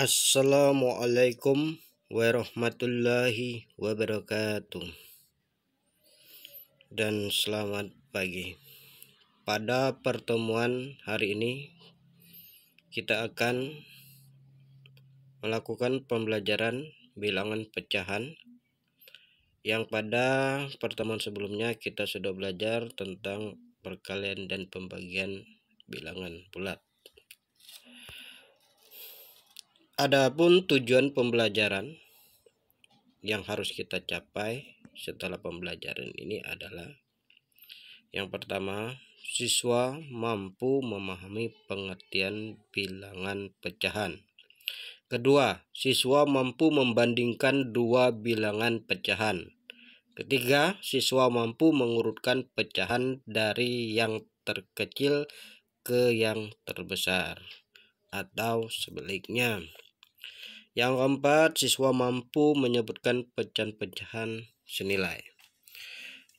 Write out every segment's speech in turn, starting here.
Assalamualaikum warahmatullahi wabarakatuh dan selamat pagi pada pertemuan hari ini kita akan melakukan pembelajaran bilangan pecahan yang pada pertemuan sebelumnya kita sudah belajar tentang perkalian dan pembagian bilangan bulat Adapun tujuan pembelajaran yang harus kita capai setelah pembelajaran ini adalah yang pertama, siswa mampu memahami pengertian bilangan pecahan. Kedua, siswa mampu membandingkan dua bilangan pecahan. Ketiga, siswa mampu mengurutkan pecahan dari yang terkecil ke yang terbesar atau sebaliknya. Yang keempat, siswa mampu menyebutkan pecahan-pecahan senilai.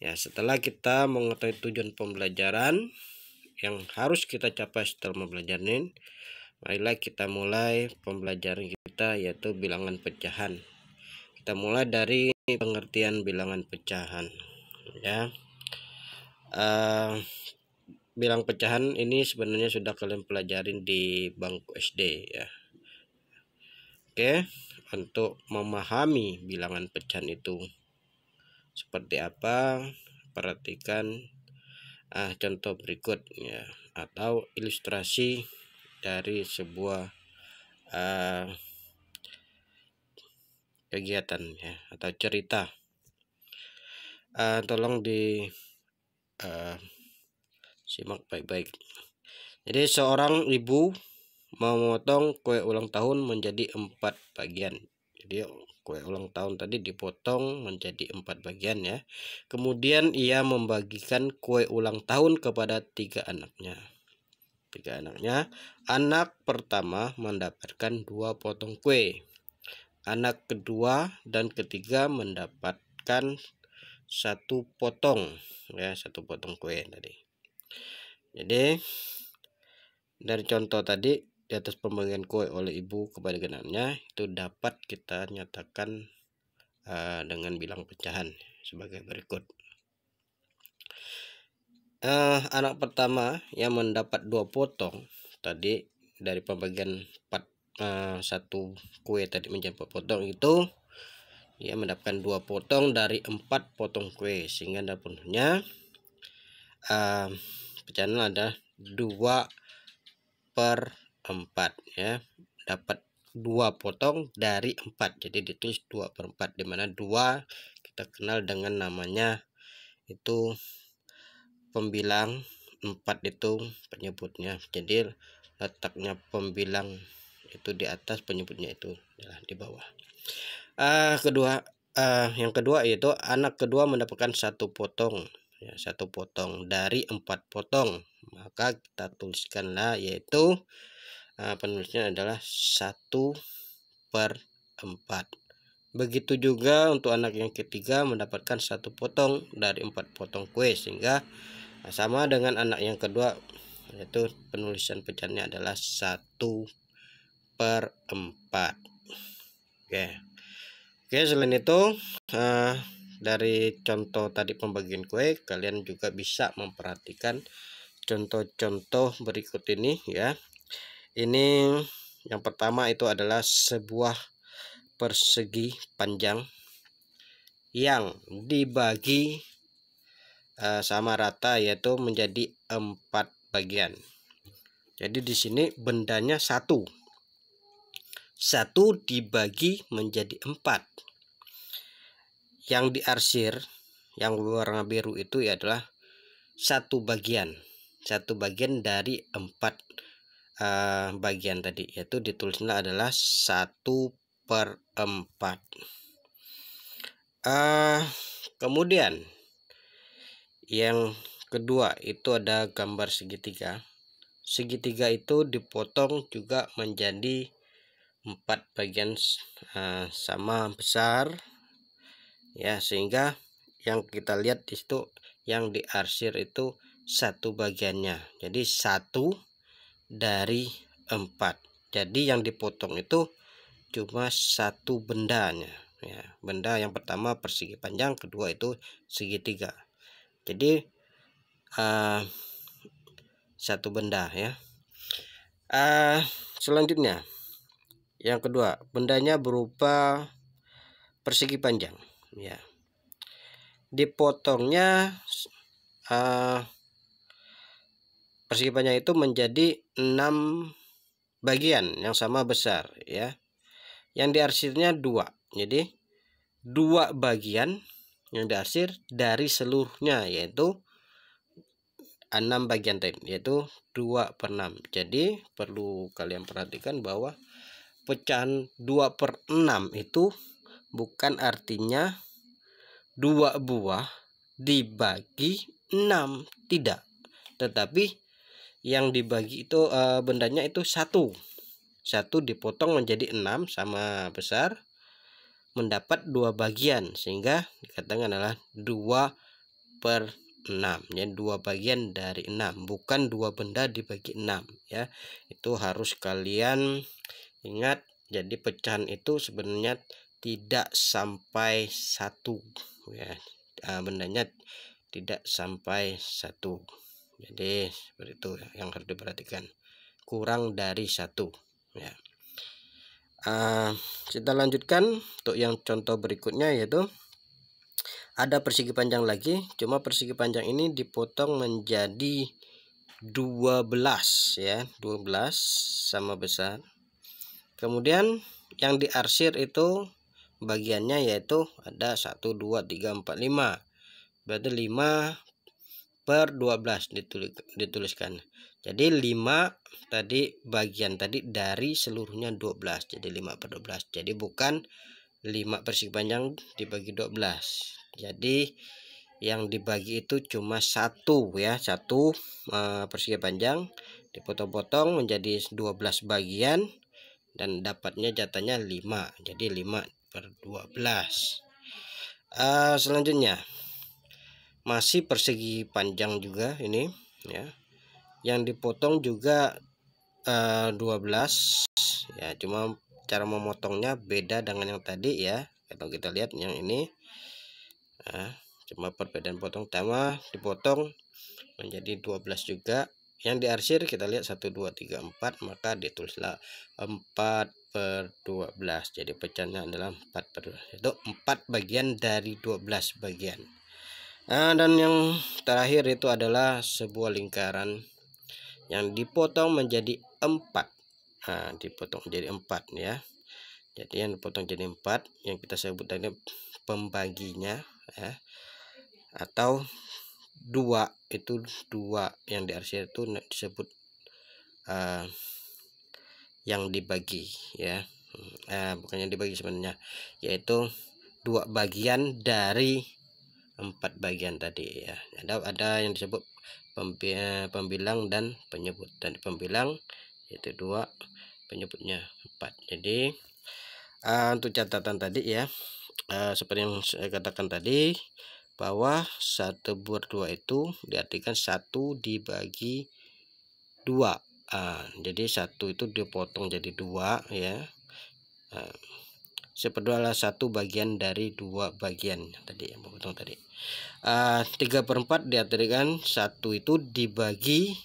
Ya, setelah kita mengetahui tujuan pembelajaran yang harus kita capai setelah mempelajarin marilah kita mulai pembelajaran kita yaitu bilangan pecahan. Kita mulai dari pengertian bilangan pecahan. Ya, uh, eh, bilang pecahan ini sebenarnya sudah kalian pelajarin di bangku SD ya Oke, untuk memahami bilangan pecahan itu seperti apa, perhatikan ah, contoh berikut ya atau ilustrasi dari sebuah uh, kegiatan ya atau cerita. Uh, tolong di uh, simak baik-baik. Jadi seorang ibu memotong kue ulang tahun menjadi empat bagian. Jadi kue ulang tahun tadi dipotong menjadi empat bagian ya. Kemudian ia membagikan kue ulang tahun kepada tiga anaknya. Tiga anaknya, anak pertama mendapatkan dua potong kue. Anak kedua dan ketiga mendapatkan satu potong ya satu potong kue tadi jadi dari contoh tadi di atas pembagian kue oleh ibu kepada genapnya itu dapat kita nyatakan uh, dengan bilang pecahan sebagai berikut. Uh, anak pertama yang mendapat dua potong tadi dari pembagian 4 uh, eh, satu kue tadi menjadi potong itu ia mendapatkan dua potong dari empat potong kue sehingga dapurnya uh, pecahan ada dua per 4 ya dapat dua potong dari 4 jadi ditulis 2 per 4 dimana dua kita kenal dengan namanya itu pembilang 4 itu penyebutnya jadi letaknya pembilang itu di atas penyebutnya itu adalah di bawah uh, kedua uh, yang kedua yaitu anak kedua mendapatkan satu potong ya, satu potong dari empat potong maka kita tuliskanlah yaitu Eh, penulisnya adalah 1 per 4 begitu juga untuk anak yang ketiga mendapatkan satu potong dari empat potong kue sehingga sama dengan anak yang kedua yaitu penulisan pecahannya adalah 1 per 4 oke oke selain itu eh, dari contoh tadi pembagian kue kalian juga bisa memperhatikan contoh-contoh berikut ini ya ini yang pertama itu adalah sebuah persegi panjang yang dibagi eh, sama rata yaitu menjadi empat bagian jadi di sini bendanya satu satu dibagi menjadi empat yang diarsir yang warna biru itu adalah satu bagian satu bagian dari empat uh, bagian tadi yaitu ditulisnya adalah 1 per 4 uh, eh, kemudian yang kedua itu ada gambar segitiga segitiga itu dipotong juga menjadi empat bagian uh, sama besar ya sehingga yang kita lihat di situ yang diarsir itu satu bagiannya jadi satu dari empat, jadi yang dipotong itu cuma satu bendanya ya benda yang pertama persegi panjang kedua itu segitiga jadi uh, satu benda ya uh, selanjutnya yang kedua bendanya berupa persegi panjang ya dipotongnya uh, persegipanjang itu menjadi 6 bagian yang sama besar ya. Yang diarsirnya dua. Jadi dua bagian yang diarsir dari seluruhnya yaitu 6 bagian tadi yaitu 2 per 6 jadi perlu kalian perhatikan bahwa pecahan 2 per 6 itu bukan artinya dua buah dibagi 6 tidak tetapi yang dibagi itu e, bendanya itu satu satu dipotong menjadi enam sama besar mendapat dua bagian sehingga dikatakan adalah dua per enam ya dua bagian dari enam bukan dua benda dibagi enam ya itu harus kalian ingat jadi pecahan itu sebenarnya tidak sampai satu ya eh, bendanya tidak sampai satu jadi seperti itu yang harus diperhatikan kurang dari satu ya uh, kita lanjutkan untuk yang contoh berikutnya yaitu ada persegi panjang lagi cuma persegi panjang ini dipotong menjadi 12 ya 12 sama besar kemudian yang diarsir itu bagiannya yaitu ada 1 2 3 4 5 berarti 5 per 12 ditulis, dituliskan jadi 5 tadi bagian tadi dari seluruhnya 12 jadi 5 per 12 jadi bukan 5 persegi panjang dibagi 12 jadi yang dibagi itu cuma satu ya satu eh, persik panjang dipotong-potong menjadi 12 bagian dan dapatnya jatahnya 5 jadi 5 per 12 uh, eh, selanjutnya masih persegi panjang juga ini ya yang dipotong juga uh, eh, 12 ya cuma cara memotongnya beda dengan yang tadi ya kalau kita lihat yang ini nah, cuma perbedaan potong utama dipotong menjadi 12 juga yang diarsir kita lihat 1 2 3 4 maka ditulislah 4 per 12 jadi pecahannya adalah 4 per 12 itu 4 bagian dari 12 bagian Nah, dan yang terakhir itu adalah sebuah lingkaran yang dipotong menjadi empat. Nah, dipotong menjadi empat ya. Jadi yang dipotong jadi empat yang kita sebut tadi pembaginya ya. Atau dua itu dua yang di RC itu disebut uh, yang dibagi ya. Uh, bukan dibagi sebenarnya yaitu dua bagian dari empat bagian tadi ya ada ada yang disebut eh, pembilang dan penyebut dan pembilang itu dua penyebutnya empat jadi uh, untuk catatan tadi ya uh, seperti yang saya katakan tadi bahwa satu buat dua itu diartikan satu dibagi dua uh, jadi satu itu dipotong jadi dua ya uh, seperdua adalah satu bagian dari dua bagian tadi yang potong tadi ah, tiga uh, per empat diartikan satu itu dibagi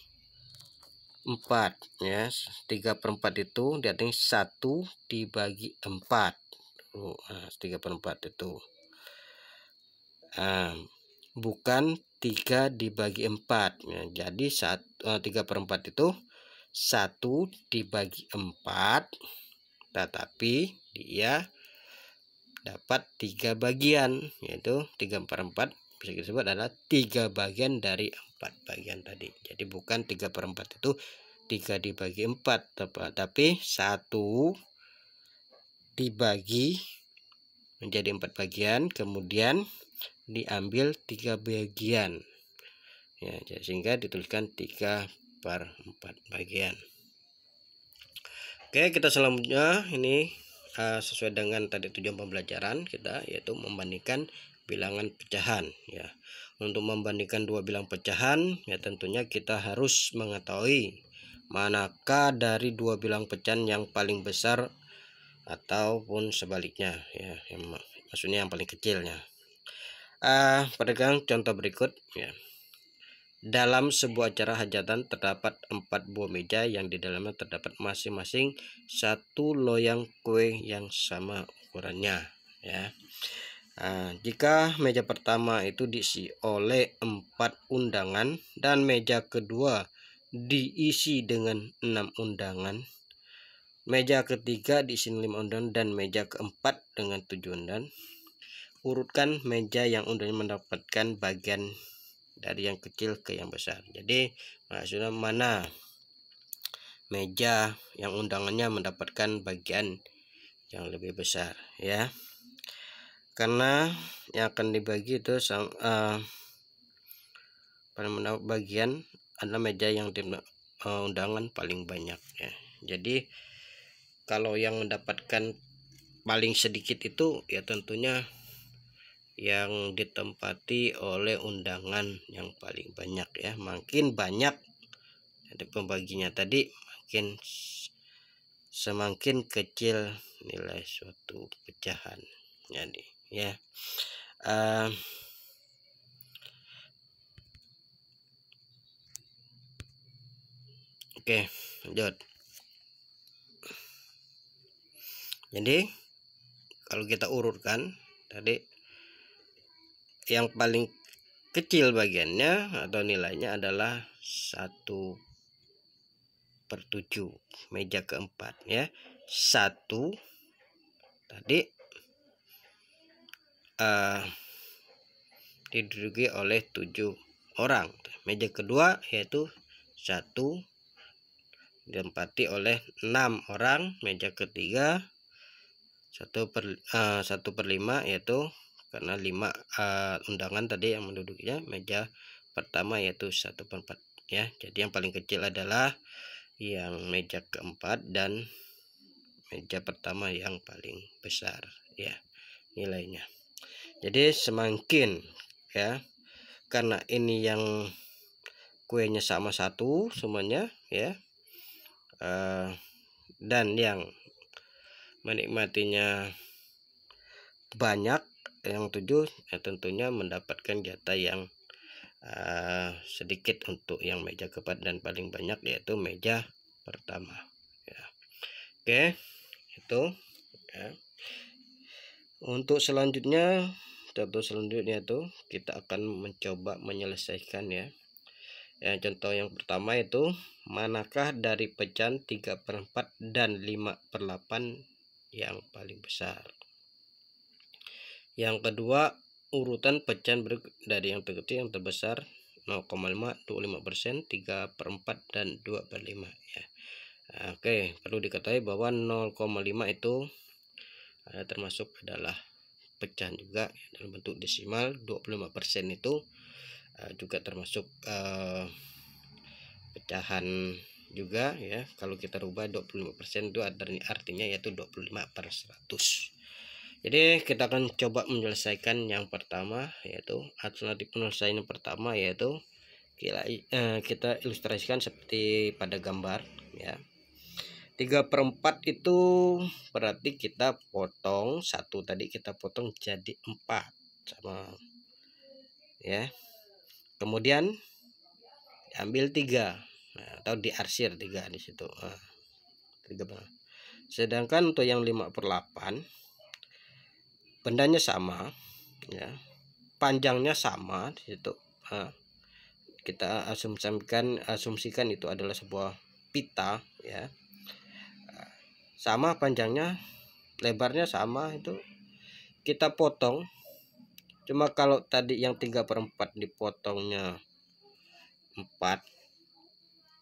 empat ya tiga per empat itu diartikan satu dibagi empat oh, ah, tiga uh, per empat itu uh, bukan tiga dibagi empat ya, jadi satu tiga per empat itu satu dibagi empat tetapi dia dapat tiga bagian yaitu 344 bisa kita sebut adalah tiga bagian dari empat bagian tadi jadi bukan tiga per 4 itu tiga dibagi 4 tapi satu dibagi menjadi empat bagian kemudian diambil tiga bagian ya sehingga dituliskan tiga per 4 bagian Oke kita selanjutnya ini Eh, sesuai dengan tadi tujuan pembelajaran kita yaitu membandingkan bilangan pecahan ya. Untuk membandingkan dua bilang pecahan ya tentunya kita harus mengetahui manakah dari dua bilang pecahan yang paling besar ataupun sebaliknya ya yang, maksudnya yang paling kecilnya. Uh, eh, pedagang contoh berikut ya. Dalam sebuah acara hajatan terdapat empat buah meja yang di dalamnya terdapat masing-masing satu loyang kue yang sama ukurannya. Ya. Nah, jika meja pertama itu diisi oleh empat undangan dan meja kedua diisi dengan enam undangan, meja ketiga diisi lima undangan dan meja keempat dengan tujuh undangan, urutkan meja yang undangan mendapatkan bagian dari yang kecil ke yang besar jadi maksudnya eh, mana meja yang undangannya mendapatkan bagian yang lebih besar ya karena yang akan dibagi itu sang uh, eh, pada bagian adalah meja yang di uh, eh, undangan paling banyak ya jadi kalau yang mendapatkan paling sedikit itu ya tentunya yang ditempati oleh undangan yang paling banyak ya makin banyak ada pembaginya tadi makin semakin kecil nilai suatu pecahan jadi ya uh, oke okay, lanjut jadi kalau kita urutkan tadi yang paling kecil bagiannya atau nilainya adalah 1 per 7 meja keempat ya 1 tadi uh, diduduki oleh 7 orang meja kedua yaitu 1 diempati oleh 6 orang meja ketiga 1 per, uh, eh, 1 per 5 yaitu karena 5 uh, eh, undangan tadi yang menduduknya meja pertama yaitu 1 per 4 ya jadi yang paling kecil adalah yang meja keempat dan meja pertama yang paling besar ya nilainya jadi semakin ya karena ini yang kuenya sama satu semuanya ya uh, dan yang menikmatinya banyak yang tujuh ya tentunya mendapatkan jatah yang uh, sedikit untuk yang meja keempat dan paling banyak yaitu meja pertama ya. oke itu ya. untuk selanjutnya contoh selanjutnya itu kita akan mencoba menyelesaikan ya ya contoh yang pertama itu manakah dari pecahan 3 per 4 dan 5 per 8 yang paling besar yang kedua urutan pecahan dari yang terkecil yang terbesar 0,5 25 persen 3 per 4 dan 2 per 5 ya Oke perlu diketahui bahwa 0,5 itu ada eh, termasuk adalah pecahan juga ya. dalam bentuk desimal 25 persen itu uh, juga termasuk uh, pecahan juga ya kalau kita rubah 25 persen itu artinya yaitu 25 per 100 jadi kita akan coba menyelesaikan yang pertama yaitu alternatif penyelesaian yang pertama yaitu kita, eh, kita ilustrasikan seperti pada gambar ya 3 per 4 itu berarti kita potong satu tadi kita potong jadi 4 sama ya kemudian ambil 3 nah, atau diarsir 3 di situ nah, eh, 3 sedangkan untuk yang 5 per 8 bendanya sama ya panjangnya sama itu kita asumsikan asumsikan itu adalah sebuah pita ya sama panjangnya lebarnya sama itu kita potong cuma kalau tadi yang tiga perempat dipotongnya empat,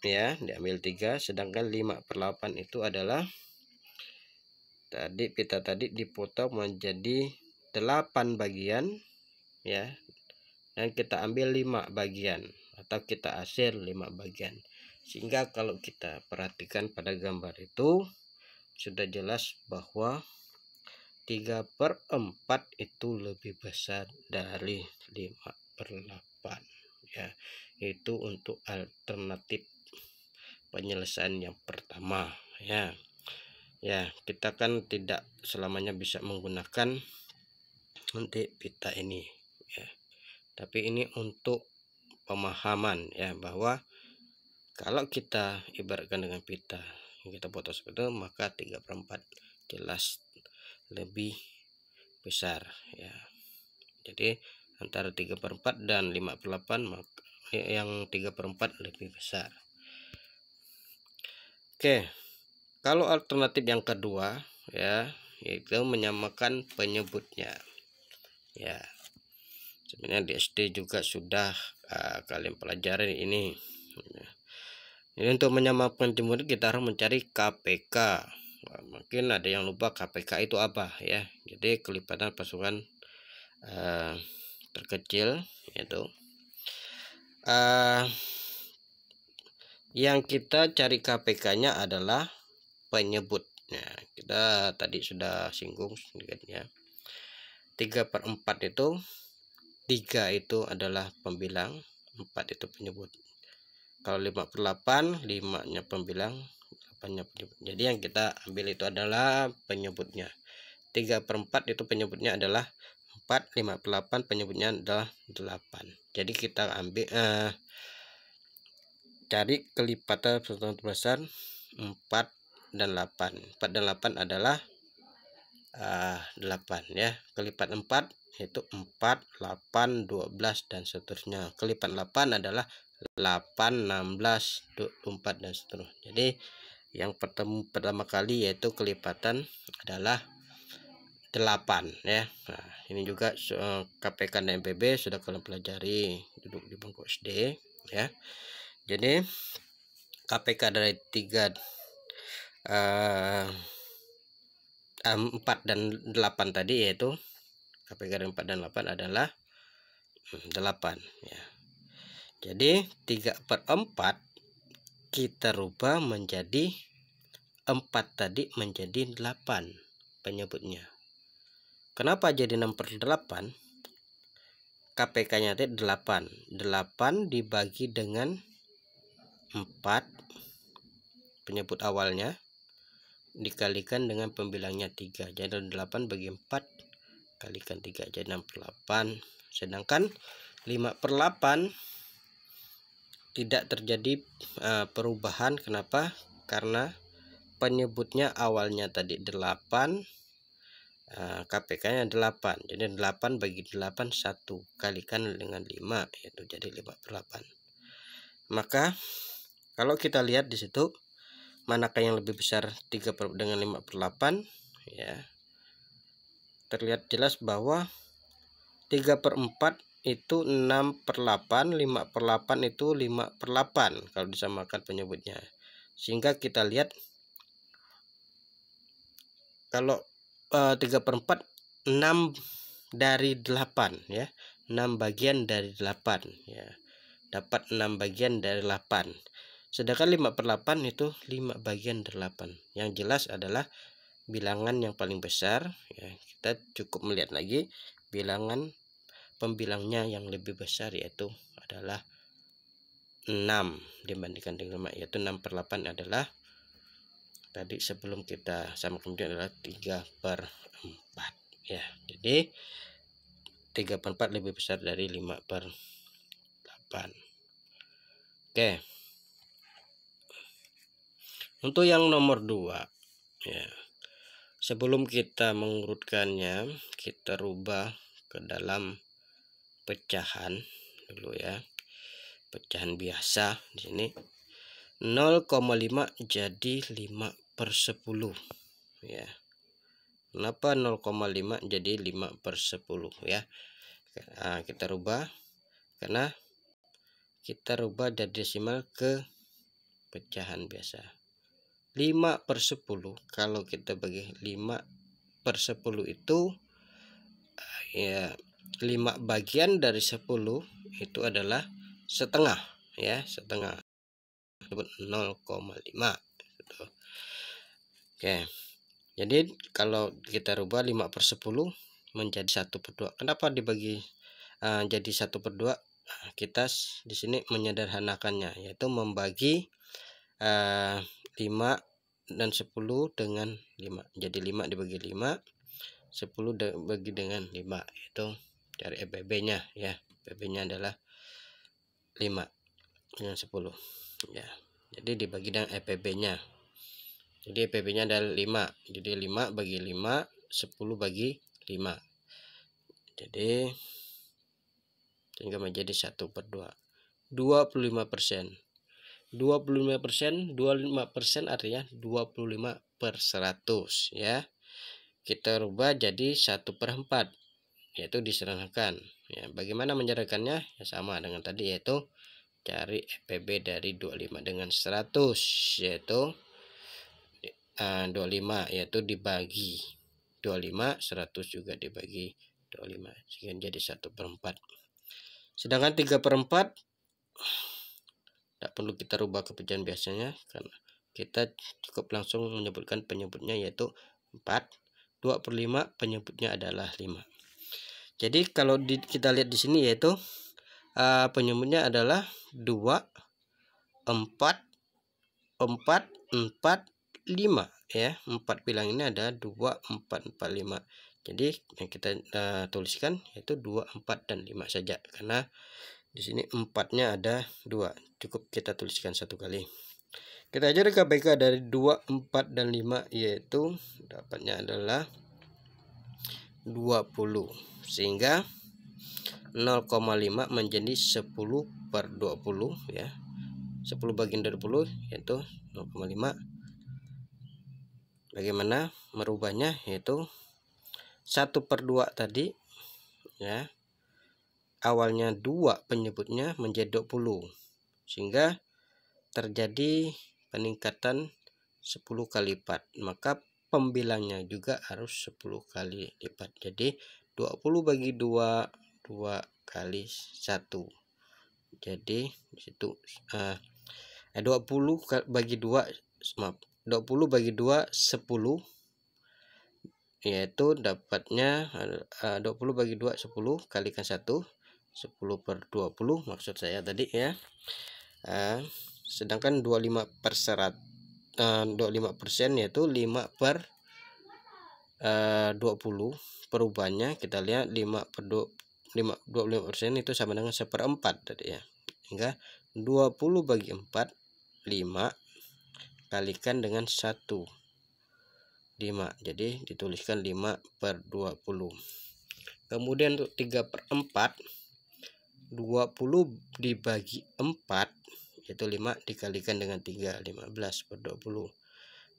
ya diambil tiga, sedangkan 5 per 8 itu adalah tadi pita tadi dipotong menjadi 8 bagian ya dan kita ambil 5 bagian atau kita asir 5 bagian sehingga kalau kita perhatikan pada gambar itu sudah jelas bahwa 3 per 4 itu lebih besar dari 5 per 8 ya itu untuk alternatif penyelesaian yang pertama ya ya kita kan tidak selamanya bisa menggunakan nanti pita ini ya tapi ini untuk pemahaman ya bahwa kalau kita ibaratkan dengan pita yang kita foto seperti itu maka 3 per 4 jelas lebih besar ya jadi antara 3 per 4 dan 5 per 8 maka ya, yang 3 per 4 lebih besar oke okay. Kalau alternatif yang kedua ya, yaitu menyamakan penyebutnya. Ya. Sebenarnya di SD juga sudah uh, kalian pelajari ini. Ini untuk menyamakan penyebut kita harus mencari KPK. mungkin ada yang lupa KPK itu apa ya. Jadi kelipatan pasukan uh, terkecil itu. Uh, eh, yang kita cari KPK-nya adalah penyebut ya, kita tadi sudah singgung sedikit ya 3 per 4 itu 3 itu adalah pembilang 4 itu penyebut kalau 5 per 8 5 nya pembilang 8 nya penyebut jadi yang kita ambil itu adalah penyebutnya 3 per 4 itu penyebutnya adalah 4 5 per 8 penyebutnya adalah 8 jadi kita ambil eh, cari kelipatan terbesar 4 48 48 adalah uh, ah, 8 ya kelipat 4 yaitu 4 8 12 dan seterusnya kelipat 8 adalah 8 16 24 dan seterusnya jadi yang pertama, pertama kali yaitu kelipatan adalah 8 ya nah, ini juga uh, eh, KPK dan MPB sudah kalian pelajari duduk di bangku SD ya jadi KPK dari 3 uh, 4 dan 8 tadi yaitu KPK 4 dan 8 adalah 8 hmm, ya. Jadi 3 per 4 kita rubah menjadi 4 tadi menjadi 8 penyebutnya. Kenapa jadi 6 per 8? KPK-nya tadi 8. 8 dibagi dengan 4 penyebut awalnya dikalikan dengan pembilangnya 3 jadi 8 bagi 4 kalikan 3 jadi 6 per 8 sedangkan 5 per 8 tidak terjadi uh, perubahan kenapa karena penyebutnya awalnya tadi 8 uh, KPK nya 8 jadi 8 bagi 8 1 kalikan dengan 5 yaitu jadi 5 per 8 maka kalau kita lihat di situ manakah yang lebih besar 3 per, dengan 5 per 8 ya terlihat jelas bahwa 3 per 4 itu 6 per 8 5 per 8 itu 5 per 8 kalau disamakan penyebutnya sehingga kita lihat kalau e, eh, 3 per 4 6 dari 8 ya 6 bagian dari 8 ya dapat 6 bagian dari 8 Sedangkan 5 per 8 itu 5 bagian 8. Yang jelas adalah bilangan yang paling besar. Ya, kita cukup melihat lagi bilangan pembilangnya yang lebih besar yaitu adalah 6 dibandingkan dengan 5 yaitu 6 per 8 adalah tadi sebelum kita sama kemudian adalah 3 per 4 ya jadi 3 per 4 lebih besar dari 5 per 8 oke okay. Untuk yang nomor dua, ya. Sebelum kita mengurutkannya, kita rubah ke dalam pecahan dulu ya. Pecahan biasa di sini 0,5 jadi 5 per 10 ya. Kenapa 0,5 jadi 5 per 10 ya. Nah, kita rubah karena kita rubah dari desimal ke pecahan biasa 5 per 10 kalau kita bagi 5 per 10 itu eh, ya 5 bagian dari 10 itu adalah setengah ya setengah 0,5 gitu. oke jadi kalau kita rubah 5 per 10 menjadi 1 per 2 kenapa dibagi uh, jadi 1 per 2 nah, kita di sini menyederhanakannya yaitu membagi 5 eh, dan 10 dengan 5 jadi 5 dibagi 5 10 dibagi dengan 5 itu cari EBB nya ya EBB nya adalah 5 dengan 10 ya jadi dibagi dengan EPB nya jadi EPB nya adalah 5 jadi 5 bagi 5 10 bagi 5 jadi sehingga menjadi 1 per 2 25 persen 25%, persen 25% persen artinya 25 per 100 ya. Kita rubah jadi 1 per 4 yaitu diserahkan. Ya, bagaimana menyerahkannya? Ya, sama dengan tadi yaitu cari FPB dari 25 dengan 100 yaitu eh, uh, 25 yaitu dibagi 25 100 juga dibagi 25 sehingga jadi 1 per 4 sedangkan 3 per 4 tidak perlu kita rubah kebijakan biasanya karena kita cukup langsung menyebutkan penyebutnya yaitu 4 2 per 5 penyebutnya adalah 5 jadi kalau di, kita lihat di sini yaitu uh, penyebutnya adalah 2 4 4 4 5 ya 4 bilang ini ada 2 4 4 5 jadi yang kita uh, tuliskan yaitu 2 4 dan 5 saja karena di sini empatnya ada dua cukup kita tuliskan satu kali kita ajar KPK dari 2, 4, dan 5 yaitu dapatnya adalah 20 sehingga 0,5 menjadi 10 per 20 ya 10 bagian 20 yaitu 0,5 bagaimana merubahnya yaitu 1 per 2 tadi ya awalnya dua penyebutnya menjadi 20 sehingga terjadi peningkatan 10 kali lipat maka pembilangnya juga harus 10 kali lipat jadi 20 bagi 2 2 kali 1 jadi disitu eh, 20 eh, bagi 2 maaf 20 bagi 2 10 yaitu dapatnya 20 eh, bagi 2 10 kalikan 1 10 per 20 maksud saya tadi ya uh, sedangkan 25 per serat eh, uh, 25 persen yaitu 5 per eh, uh, 20 perubahannya kita lihat 5 per 2, 5, 25 persen itu sama dengan 1 per 4 tadi ya hingga 20 bagi 4 5 kalikan dengan 1 5 jadi dituliskan 5 per 20 kemudian untuk 3 per 4 20 dibagi 4 yaitu 5 dikalikan dengan 3 15 per 20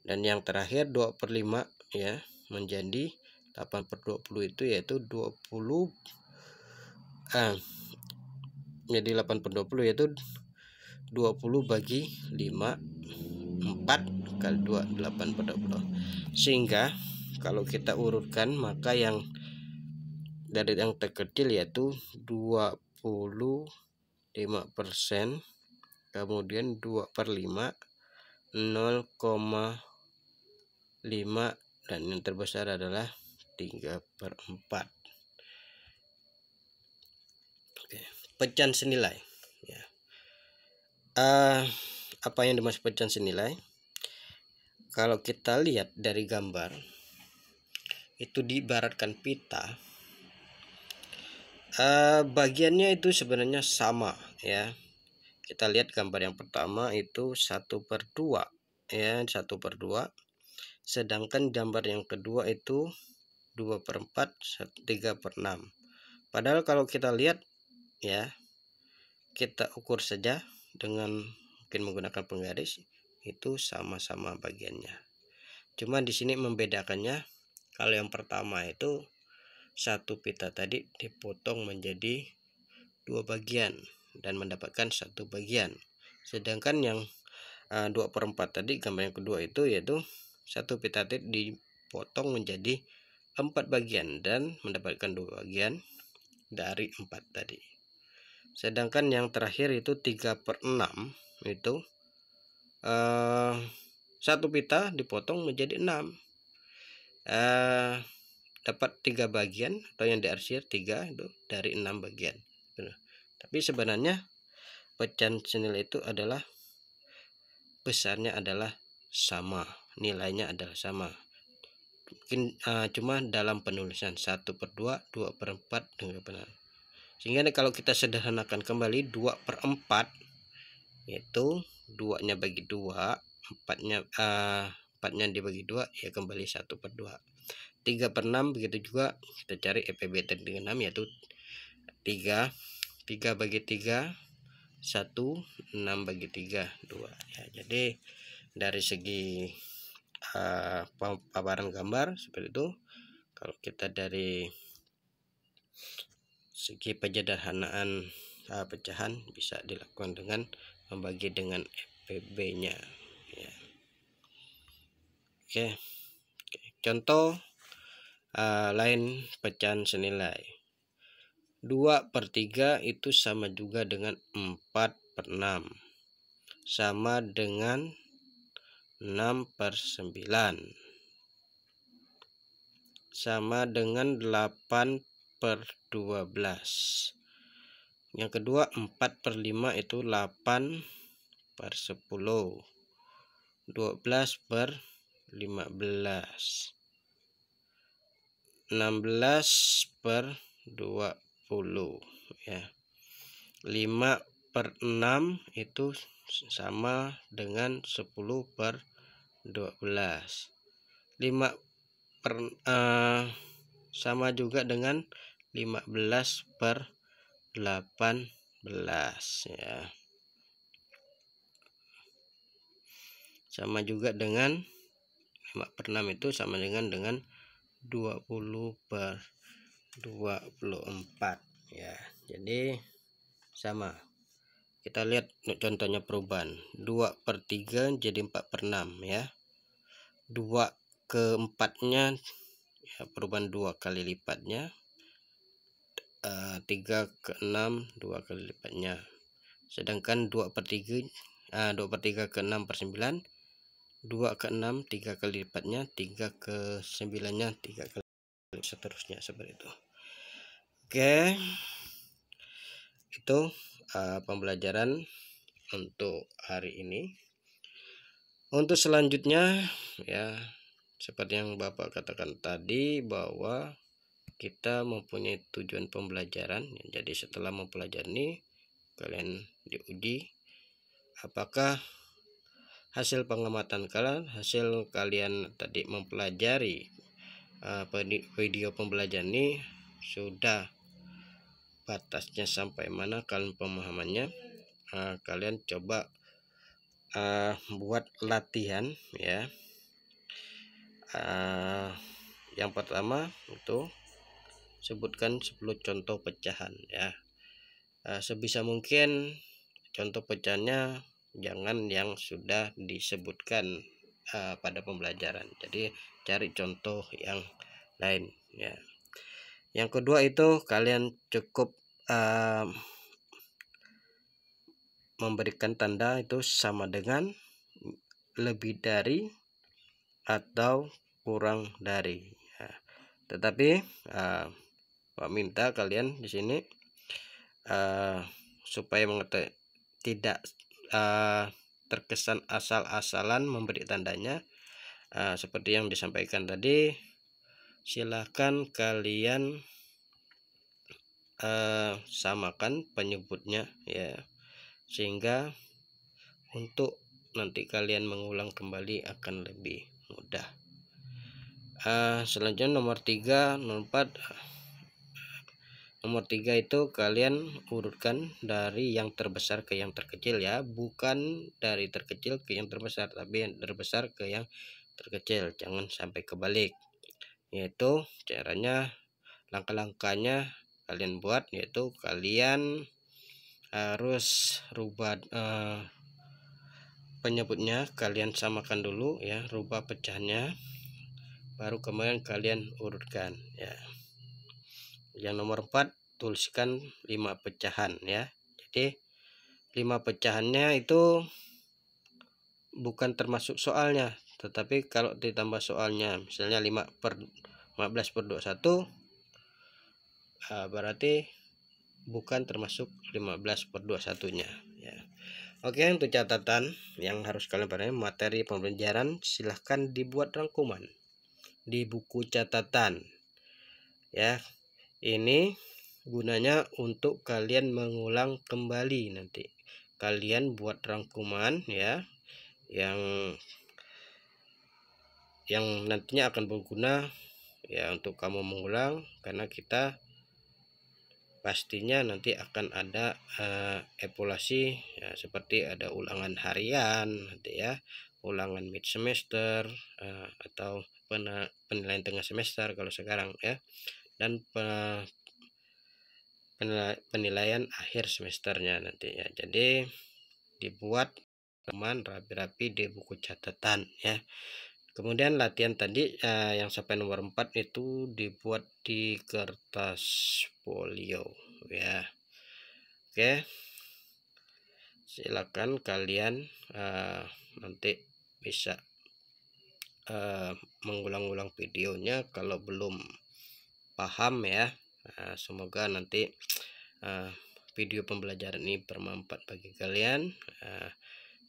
dan yang terakhir 2 per 5 ya menjadi 8 per 20 itu yaitu 20 eh, jadi 8 per 20 yaitu 20 bagi 5 4 kali 2 8 per 20 sehingga kalau kita urutkan maka yang dari yang terkecil yaitu 20 persen kemudian 2 per 5 0,5 dan yang terbesar adalah 3 per 4 Oke, pecahan senilai ya. uh, apa yang dimaksud pecahan senilai kalau kita lihat dari gambar itu diibaratkan pita Eh, bagiannya itu sebenarnya sama ya kita lihat gambar yang pertama itu satu per dua ya satu per dua sedangkan gambar yang kedua itu dua per empat tiga per enam padahal kalau kita lihat ya kita ukur saja dengan mungkin menggunakan penggaris itu sama-sama bagiannya cuma di sini membedakannya kalau yang pertama itu satu pita tadi dipotong menjadi dua bagian dan mendapatkan satu bagian sedangkan yang eh, uh, perempat tadi gambar yang kedua itu yaitu satu pita tadi dipotong menjadi empat bagian dan mendapatkan dua bagian dari empat tadi sedangkan yang terakhir itu tiga per enam itu uh, satu pita dipotong menjadi enam uh, dapat tiga bagian atau yang diarsir tiga itu dari enam bagian tapi sebenarnya pecahan senil itu adalah besarnya adalah sama nilainya adalah sama mungkin uh, cuma dalam penulisan satu per dua dua per empat benar sehingga kalau kita sederhanakan kembali dua per empat yaitu duanya bagi dua empatnya uh, empatnya dibagi dua ya kembali satu per dua 3 per 6 begitu juga kita cari EPBT dengan 6 yaitu 3 3 bagi 3 1 6 bagi 3 2 ya, jadi dari segi uh, paparan gambar seperti itu kalau kita dari segi penyederhanaan uh, eh, pecahan bisa dilakukan dengan membagi dengan FPB nya ya. oke. oke contoh uh, lain pecahan senilai 2 per 3 itu sama juga dengan 4 per 6 sama dengan 6 per 9 sama dengan 8 per 12 yang kedua 4 per 5 itu 8 per 10 12 per 15 16 per 20 ya 5 per 6 itu sama dengan 10 per 12 5 per uh, sama juga dengan 15 per 18 ya sama juga dengan 5 per 6 itu sama dengan dengan 20 per 24 ya jadi sama kita lihat contohnya perubahan 2 per 3 jadi 4 per 6 ya 2 ke 4 nya ya, perubahan 2 kali lipatnya uh, eh, 3 ke 6 2 kali lipatnya sedangkan 2 per 3 uh, 2 per 3 ke 6 per 9 2 ke 6 3 kali lipatnya 3 ke 9 nya 3 kali seterusnya seperti itu oke itu uh, pembelajaran untuk hari ini untuk selanjutnya ya seperti yang Bapak katakan tadi bahwa kita mempunyai tujuan pembelajaran jadi setelah mempelajari kalian diuji apakah hasil pengamatan kalian hasil kalian tadi mempelajari eh, video pembelajaran ini sudah batasnya sampai mana kalian pemahamannya eh, kalian coba uh, buat latihan ya yang pertama itu sebutkan 10 contoh pecahan ya sebisa mungkin contoh pecahannya jangan yang sudah disebutkan uh, pada pembelajaran jadi cari contoh yang lain ya yang kedua itu kalian cukup uh, memberikan tanda itu sama dengan lebih dari atau kurang dari ya. tetapi uh, Pak minta kalian di sini uh, supaya mengetahui tidak uh, terkesan asal-asalan memberi tandanya uh, seperti yang disampaikan tadi silahkan kalian uh, samakan penyebutnya ya sehingga untuk nanti kalian mengulang kembali akan lebih mudah uh, selanjutnya nomor 3 nomor 4 nomor tiga itu kalian urutkan dari yang terbesar ke yang terkecil ya bukan dari terkecil ke yang terbesar tapi yang terbesar ke yang terkecil jangan sampai kebalik yaitu caranya langkah-langkahnya kalian buat yaitu kalian harus rubah uh, penyebutnya kalian samakan dulu ya rubah pecahnya baru kemudian kalian urutkan ya yang nomor 4 tuliskan 5 pecahan ya jadi 5 pecahannya itu bukan termasuk soalnya tetapi kalau ditambah soalnya misalnya 5 per 15 per 21 ah, berarti bukan termasuk 15 per 21 nya ya. Oke untuk catatan yang harus kalian pahami materi pembelajaran silahkan dibuat rangkuman di buku catatan ya ini gunanya untuk kalian mengulang kembali nanti. Kalian buat rangkuman ya yang yang nantinya akan berguna ya untuk kamu mengulang karena kita pastinya nanti akan ada uh, evaluasi ya, seperti ada ulangan harian nanti ya ulangan mid semester uh, atau penilaian tengah semester kalau sekarang ya dan penilaian akhir semesternya nanti ya. Jadi dibuat teman rapi-rapi di buku catatan ya. Kemudian latihan tadi eh, yang sampai nomor 4 itu dibuat di kertas folio ya. Oke. Silakan kalian eh, nanti bisa eh, mengulang-ulang videonya kalau belum paham ya uh, semoga nanti uh, video pembelajaran ini bermanfaat bagi kalian uh,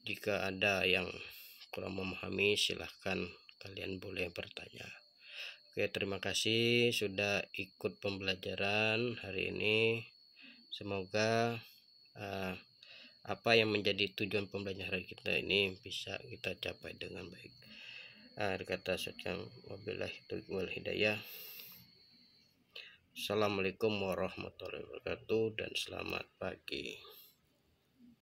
jika ada yang kurang memahami silahkan kalian boleh bertanya Oke terima kasih sudah ikut pembelajaran hari ini semoga uh, apa yang menjadi tujuan pembelajaran kita ini bisa kita capai dengan baik. Akhir kata saya wabillahi taufiq wal hidayah. Assalamualaikum warahmatullahi wabarakatuh dan selamat pagi.